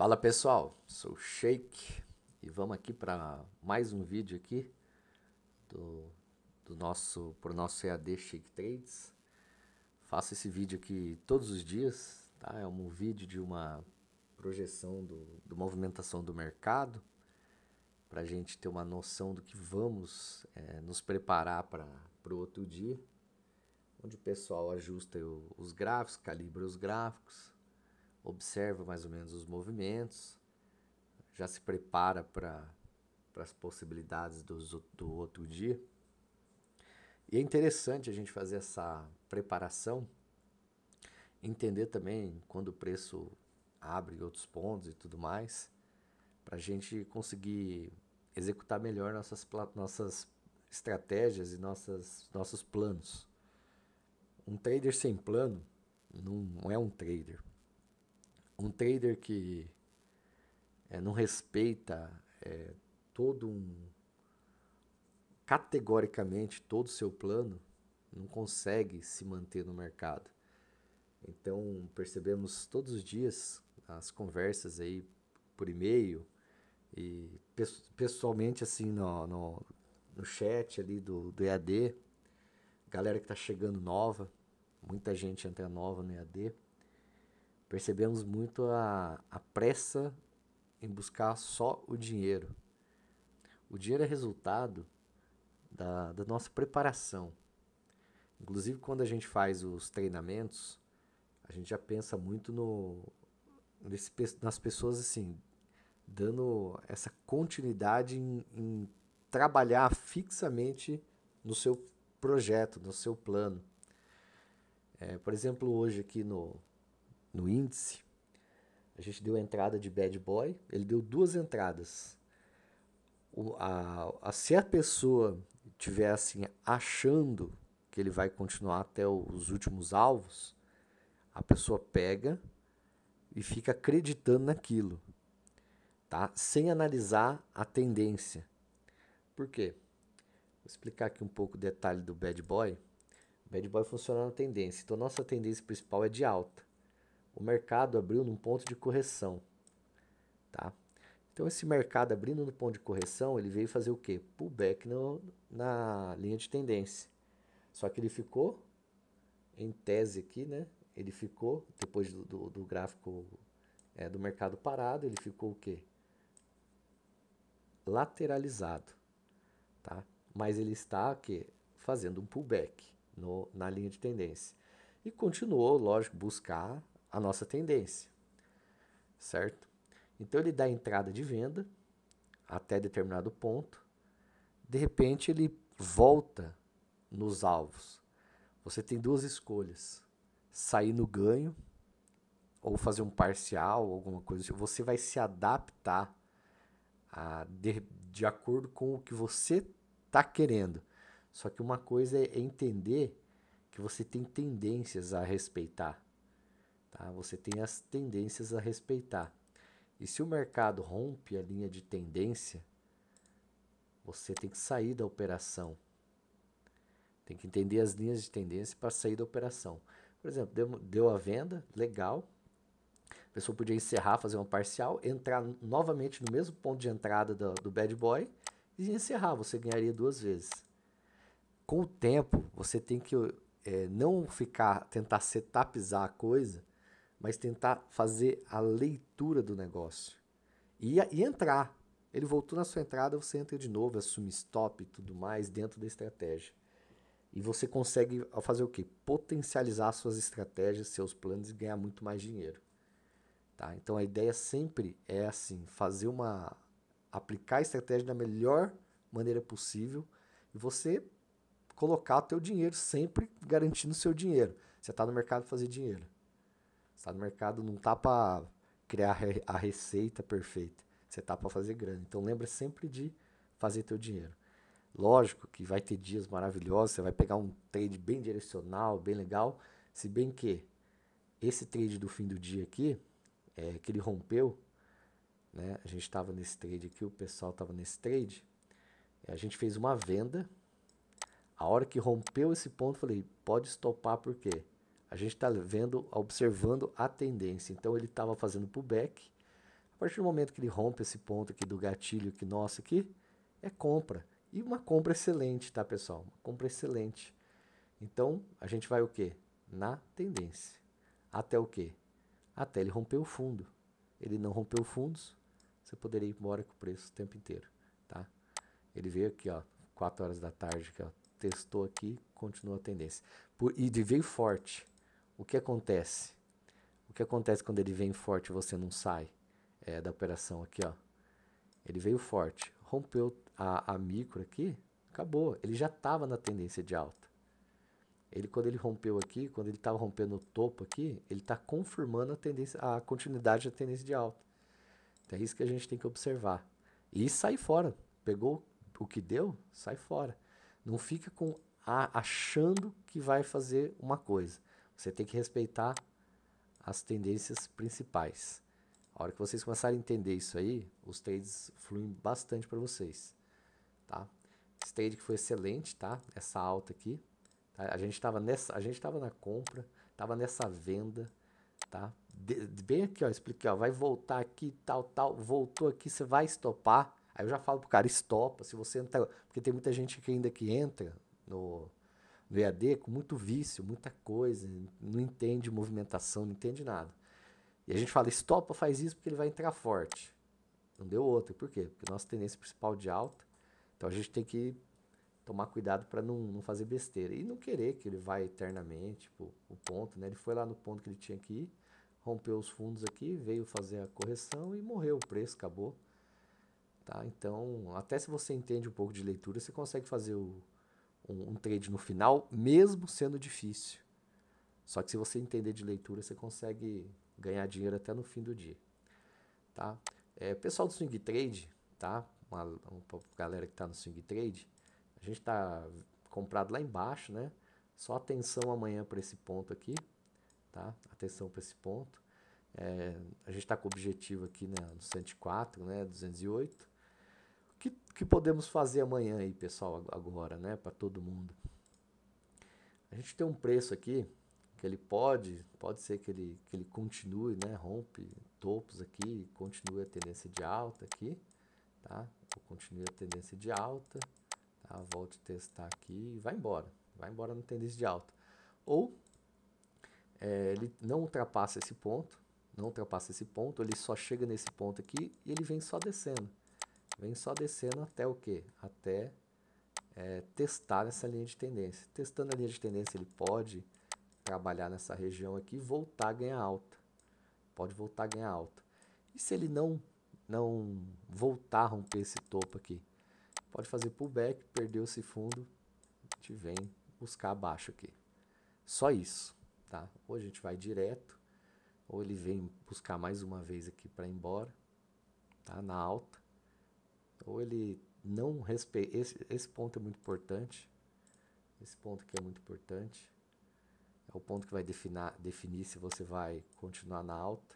Fala pessoal, sou o Shake e vamos aqui para mais um vídeo aqui do, do nosso pro nosso EAD Shake Trades. Faço esse vídeo aqui todos os dias, tá? É um vídeo de uma projeção do, do movimentação do mercado para a gente ter uma noção do que vamos é, nos preparar para o outro dia, onde o pessoal ajusta os gráficos, calibra os gráficos observa mais ou menos os movimentos, já se prepara para as possibilidades do, do outro dia. E é interessante a gente fazer essa preparação, entender também quando o preço abre outros pontos e tudo mais, para a gente conseguir executar melhor nossas, nossas estratégias e nossas, nossos planos. Um trader sem plano não é um trader um trader que é, não respeita é, todo um categoricamente todo o seu plano não consegue se manter no mercado. Então percebemos todos os dias as conversas aí por e-mail e pessoalmente assim no, no, no chat ali do, do EAD, galera que está chegando nova, muita gente entra nova no EAD percebemos muito a, a pressa em buscar só o dinheiro. O dinheiro é resultado da, da nossa preparação. Inclusive, quando a gente faz os treinamentos, a gente já pensa muito no, nesse, nas pessoas assim, dando essa continuidade em, em trabalhar fixamente no seu projeto, no seu plano. É, por exemplo, hoje aqui no, no índice, a gente deu a entrada de bad boy, ele deu duas entradas. O, a, a, se a pessoa tivesse assim, achando que ele vai continuar até os últimos alvos, a pessoa pega e fica acreditando naquilo, tá? sem analisar a tendência. Por quê? Vou explicar aqui um pouco o detalhe do bad boy. Bad boy funciona na tendência. Então, nossa tendência principal é de alta o mercado abriu num ponto de correção. Tá? Então, esse mercado abrindo no ponto de correção, ele veio fazer o quê? Pullback no, na linha de tendência. Só que ele ficou, em tese aqui, né? Ele ficou, depois do, do, do gráfico é, do mercado parado, ele ficou o quê? Lateralizado. Tá? Mas ele está aqui, fazendo um pullback no, na linha de tendência. E continuou, lógico, buscar a nossa tendência, certo? Então ele dá entrada de venda até determinado ponto, de repente ele volta nos alvos. Você tem duas escolhas: sair no ganho ou fazer um parcial, alguma coisa assim. Você vai se adaptar a, de, de acordo com o que você está querendo. Só que uma coisa é entender que você tem tendências a respeitar. Tá? Você tem as tendências a respeitar. E se o mercado rompe a linha de tendência, você tem que sair da operação. Tem que entender as linhas de tendência para sair da operação. Por exemplo, deu, deu a venda, legal. A pessoa podia encerrar, fazer uma parcial, entrar novamente no mesmo ponto de entrada do, do bad boy e encerrar. Você ganharia duas vezes. Com o tempo, você tem que é, não ficar, tentar setupizar a coisa mas tentar fazer a leitura do negócio e, e entrar. Ele voltou na sua entrada, você entra de novo, assume stop e tudo mais dentro da estratégia. E você consegue fazer o quê? Potencializar suas estratégias, seus planos e ganhar muito mais dinheiro. Tá? Então a ideia sempre é assim, fazer uma aplicar a estratégia da melhor maneira possível e você colocar o teu dinheiro sempre garantindo o seu dinheiro. Você está no mercado para fazer dinheiro está no mercado não tá para criar a receita perfeita, você tá para fazer grana. Então lembra sempre de fazer teu dinheiro. Lógico que vai ter dias maravilhosos, você vai pegar um trade bem direcional, bem legal, se bem que esse trade do fim do dia aqui, é, que ele rompeu, né? A gente estava nesse trade aqui, o pessoal estava nesse trade, a gente fez uma venda. A hora que rompeu esse ponto, falei, pode estopar porque a gente está vendo, observando a tendência. Então ele estava fazendo pullback. A partir do momento que ele rompe esse ponto aqui do gatilho que nosso aqui, é compra. E uma compra excelente, tá, pessoal? Uma compra excelente. Então, a gente vai o quê? Na tendência. Até o quê? Até ele romper o fundo. Ele não rompeu fundos, você poderia ir embora com o preço o tempo inteiro, tá? Ele veio aqui, ó, 4 horas da tarde, que testou aqui, continua a tendência. Por, e veio forte o que acontece? O que acontece quando ele vem forte e você não sai é, da operação aqui, ó? Ele veio forte, rompeu a, a micro aqui, acabou. Ele já estava na tendência de alta. Ele quando ele rompeu aqui, quando ele estava rompendo o topo aqui, ele está confirmando a tendência, a continuidade da tendência de alta. Então é isso que a gente tem que observar. E sai fora. Pegou o que deu, sai fora. Não fica com a, achando que vai fazer uma coisa. Você tem que respeitar as tendências principais. A hora que vocês começarem a entender isso aí, os trades fluem bastante para vocês, tá? Esse trade que foi excelente, tá? Essa alta aqui, tá? a gente estava nessa, a gente estava na compra, estava nessa venda, tá? De, bem aqui, ó, expliquei, ó, vai voltar aqui, tal, tal, voltou aqui, você vai estopar. Aí eu já falo pro cara, estopa, se você entrar, porque tem muita gente que ainda que entra no no EAD com muito vício, muita coisa, não entende movimentação, não entende nada. E a gente fala, estopa, faz isso porque ele vai entrar forte. Não deu outro. Por quê? Porque nossa tendência principal de alta. Então a gente tem que tomar cuidado para não, não fazer besteira. E não querer que ele vá eternamente tipo, o ponto. Né? Ele foi lá no ponto que ele tinha que ir, rompeu os fundos aqui, veio fazer a correção e morreu. O preço acabou. Tá? Então, até se você entende um pouco de leitura, você consegue fazer o, um, um trade no final, mesmo sendo difícil. Só que se você entender de leitura, você consegue ganhar dinheiro até no fim do dia. Tá? É, pessoal do swing trade, tá? Uma, uma galera que está no swing trade, a gente está comprado lá embaixo, né? Só atenção amanhã para esse ponto aqui, tá? Atenção para esse ponto. É, a gente está com o objetivo aqui né, no 104, né? 208 que, que podemos fazer amanhã aí, pessoal, agora, né, para todo mundo? A gente tem um preço aqui que ele pode, pode ser que ele, que ele continue, né, rompe topos aqui, continue a tendência de alta aqui, tá? Ou continue a tendência de alta, tá? Volte a testar aqui e vai embora, vai embora na tendência de alta. Ou é, ele não ultrapassa esse ponto, não ultrapassa esse ponto, ele só chega nesse ponto aqui e ele vem só descendo. Vem só descendo até o quê? Até é, testar essa linha de tendência. Testando a linha de tendência, ele pode trabalhar nessa região aqui e voltar a ganhar alta. Pode voltar a ganhar alta. E se ele não, não voltar a romper esse topo aqui? Pode fazer pullback, perder esse fundo, a gente vem buscar abaixo aqui. Só isso, tá? Ou a gente vai direto, ou ele vem buscar mais uma vez aqui para ir embora, tá? Na alta ou ele não respeita. Esse, esse ponto é muito importante. Esse ponto aqui é muito importante. É o ponto que vai definar, definir se você vai continuar na alta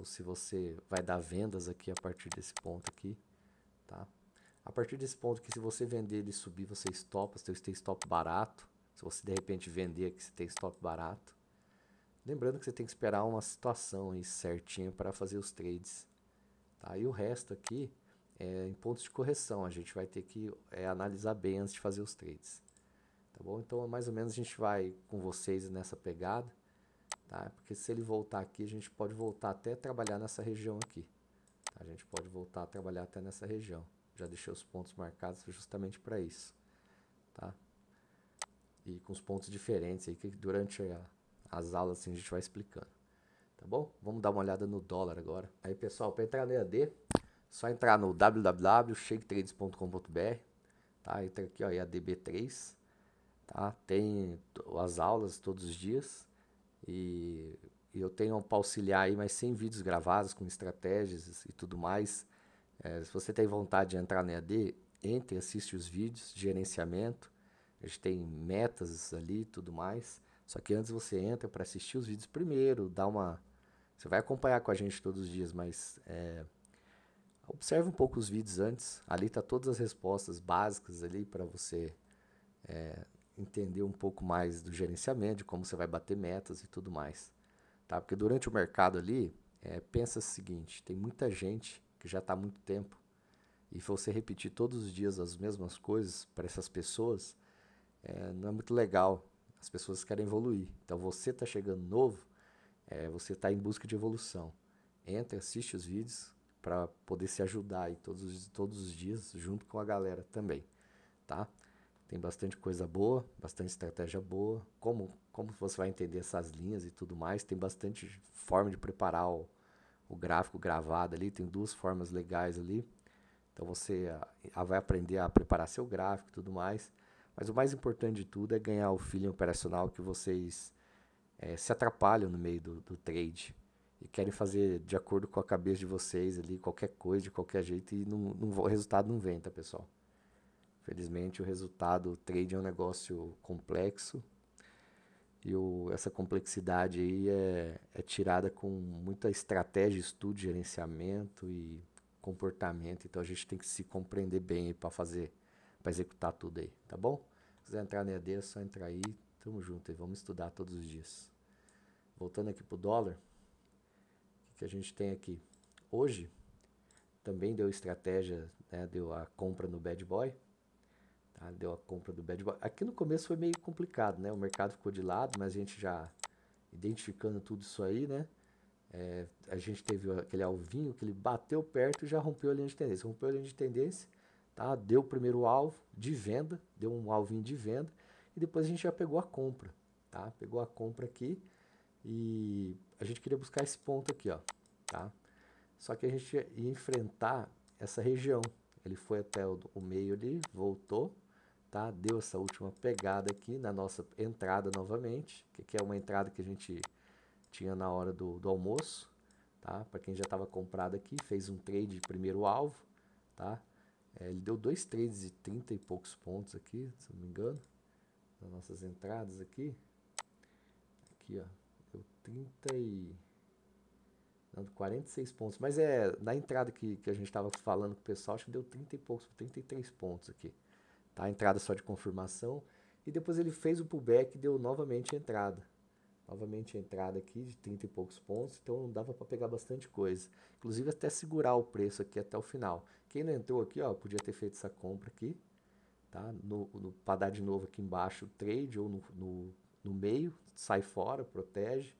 ou se você vai dar vendas aqui a partir desse ponto aqui, tá? A partir desse ponto que se você vender ele subir, você estopa, você tem stop barato. Se você de repente vender aqui, você tem stop barato. Lembrando que você tem que esperar uma situação aí certinha para fazer os trades, tá? E o resto aqui é, em pontos de correção. A gente vai ter que é, analisar bem antes de fazer os trades. Tá bom? Então, mais ou menos a gente vai com vocês nessa pegada. Tá? Porque se ele voltar aqui, a gente pode voltar até trabalhar nessa região aqui. Tá? A gente pode voltar a trabalhar até nessa região. Já deixei os pontos marcados justamente para isso. Tá? E com os pontos diferentes aí que durante a, as aulas assim, a gente vai explicando. Tá bom? Vamos dar uma olhada no dólar agora. Aí, pessoal, para entrar no EAD, só entrar no www.shaketrades.com.br, tá? Entra aqui, ó, DB 3 tá? Tem as aulas todos os dias e eu tenho para auxiliar aí mais 100 vídeos gravados com estratégias e tudo mais. É, se você tem vontade de entrar na EAD, entre, assiste os vídeos, gerenciamento, a gente tem metas ali e tudo mais. Só que antes você entra para assistir os vídeos primeiro, dá uma. Você vai acompanhar com a gente todos os dias, mas é, Observe um pouco os vídeos antes. Ali tá todas as respostas básicas ali para você é, entender um pouco mais do gerenciamento, de como você vai bater metas e tudo mais. Tá? Porque durante o mercado ali, é, pensa o seguinte, tem muita gente que já está há muito tempo e você repetir todos os dias as mesmas coisas para essas pessoas, é, não é muito legal. As pessoas querem evoluir. Então você está chegando novo, é, você está em busca de evolução. Entra, assiste os vídeos, para poder se ajudar aí todos os, todos os dias junto com a galera também, tá? Tem bastante coisa boa, bastante estratégia boa, como como você vai entender essas linhas e tudo mais, tem bastante forma de preparar o, o gráfico gravado ali, tem duas formas legais ali. Então você a, ah, ah, vai aprender a preparar seu gráfico e tudo mais, mas o mais importante de tudo é ganhar o feeling operacional que vocês é, se atrapalham no meio do, do trade, e querem fazer de acordo com a cabeça de vocês ali, qualquer coisa, de qualquer jeito, e não, não, o resultado não vem, tá, pessoal? Felizmente, o resultado, o trade é um negócio complexo, e o, essa complexidade aí é, é tirada com muita estratégia, estudo, gerenciamento e comportamento, então a gente tem que se compreender bem para fazer, para executar tudo aí, tá bom? Se quiser entrar na EAD, é só entrar aí, tamo junto e vamos estudar todos os dias. Voltando aqui pro dólar, que a gente tem aqui. Hoje, também deu estratégia, né? deu a compra no Bad Boy, tá? deu a compra do Bad Boy. Aqui no começo foi meio complicado, né? O mercado ficou de lado, mas a gente já identificando tudo isso aí, né? É, a gente teve aquele alvinho que ele bateu perto e já rompeu a linha de tendência. Rompeu a linha de tendência, tá? deu o primeiro alvo de venda, deu um alvinho de venda, e depois a gente já pegou a compra. Tá? Pegou a compra aqui e a gente queria buscar esse ponto aqui, ó, tá? Só que a gente ia enfrentar essa região. Ele foi até o, o meio ali, voltou, tá? Deu essa última pegada aqui na nossa entrada novamente, que é uma entrada que a gente tinha na hora do, do almoço, tá? Para quem já estava comprado aqui, fez um trade de primeiro alvo, tá? É, ele deu dois trades de 30 e poucos pontos aqui, se não me engano, nas nossas entradas aqui. Aqui, ó, Deu 30 e... Não, 46 pontos. Mas é, na entrada que, que a gente estava falando com o pessoal, acho que deu 30 e poucos, 33 pontos aqui. Tá? A entrada só de confirmação. E depois ele fez o pullback e deu novamente a entrada. Novamente a entrada aqui de 30 e poucos pontos. Então dava para pegar bastante coisa. Inclusive até segurar o preço aqui até o final. Quem não entrou aqui, ó, podia ter feito essa compra aqui. Tá? No, no, para dar de novo aqui embaixo o trade ou no, no, no meio, sai fora, protege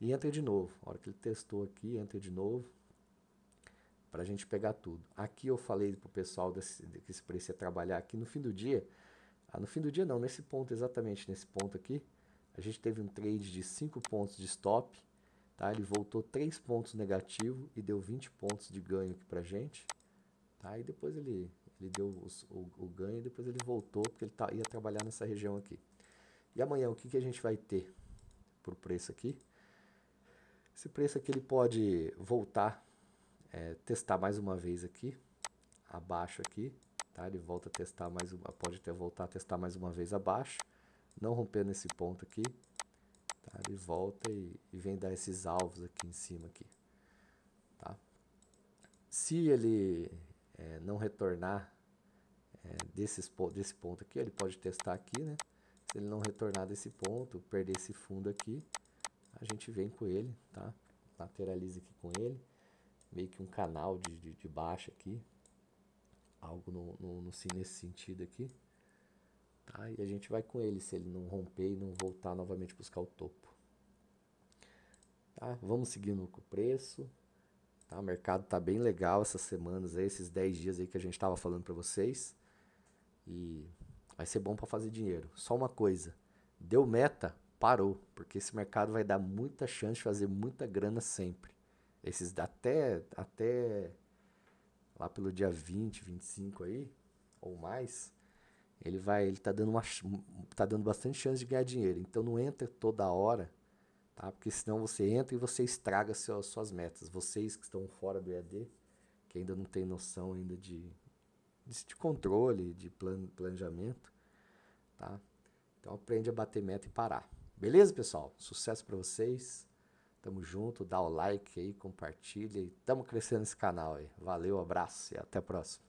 e entra de novo. A hora que ele testou aqui, entra de novo para a gente pegar tudo. Aqui eu falei para o pessoal desse, que esse preço ia trabalhar aqui no fim do dia. Ah, no fim do dia não, nesse ponto, exatamente nesse ponto aqui, a gente teve um trade de 5 pontos de stop, tá? Ele voltou 3 pontos negativo e deu 20 pontos de ganho aqui a gente, tá? E depois ele, ele deu os, o, o, ganho e depois ele voltou porque ele tá, ia trabalhar nessa região aqui. E amanhã, o que, que a gente vai ter por preço aqui? Esse preço aqui ele pode voltar, é, testar mais uma vez aqui, abaixo aqui, tá? Ele volta a testar mais uma, pode até voltar a testar mais uma vez abaixo, não rompendo esse ponto aqui, tá? Ele volta e, e vem dar esses alvos aqui em cima aqui, tá? Se ele é, não retornar é, desses, desse ponto aqui, ele pode testar aqui, né? Se ele não retornar desse ponto, perder esse fundo aqui, a gente vem com ele, tá? Lateraliza aqui com ele, meio que um canal de, de, de aqui, algo no, no, no, nesse sentido aqui, tá? E a gente vai com ele se ele não romper e não voltar novamente buscar o topo. Tá? Vamos seguindo com o preço, tá? O mercado tá bem legal essas semanas aí, esses 10 dias aí que a gente estava falando para vocês. E vai ser bom para fazer dinheiro. Só uma coisa, deu meta, parou, porque esse mercado vai dar muita chance de fazer muita grana sempre. Esses até até lá pelo dia 20, 25 aí ou mais, ele vai, ele tá dando uma tá dando bastante chance de ganhar dinheiro. Então não entra toda hora, tá? Porque senão você entra e você estraga suas metas. Vocês que estão fora do EAD, que ainda não tem noção ainda de de controle, de plan, planejamento, tá? Então aprende a bater meta e parar. Beleza, pessoal? Sucesso para vocês. Tamo junto, dá o like aí, compartilha e tamo crescendo esse canal aí. Valeu, abraço e até a próxima.